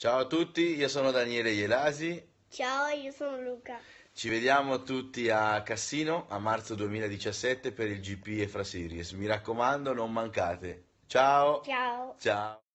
Ciao a tutti, io sono Daniele Ielasi. Ciao, io sono Luca. Ci vediamo tutti a Cassino a marzo 2017 per il GP Efra Series. Mi raccomando, non mancate. Ciao. Ciao. Ciao.